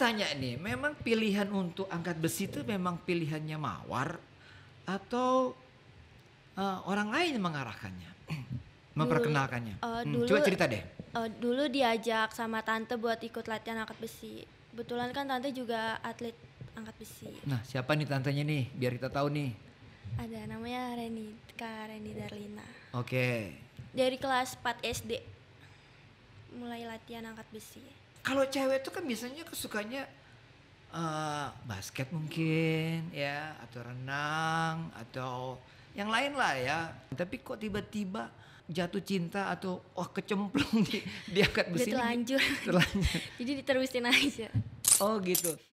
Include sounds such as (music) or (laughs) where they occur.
tanya nih, memang pilihan untuk angkat besi itu memang pilihannya mawar atau uh, orang lain mengarahkannya, (clears throat) memperkenalkannya? Dulu, uh, hmm, dulu, coba cerita deh. Uh, dulu diajak sama tante buat ikut latihan angkat besi. Kebetulan kan tante juga atlet angkat besi. Nah, siapa nih tantenya nih? Biar kita tahu nih. Ada namanya Reni, Kak Reni Darlina. Oke. Okay. Dari kelas 4 SD mulai latihan angkat besi. Kalau cewek itu kan biasanya kesukanya uh, basket mungkin ya atau renang atau yang lain lah ya. Tapi kok tiba-tiba jatuh cinta atau wah oh, kecemplung di, di angkat besi? terlanjur. terlanjur. (laughs) Jadi diterusin aja. Oh gitu.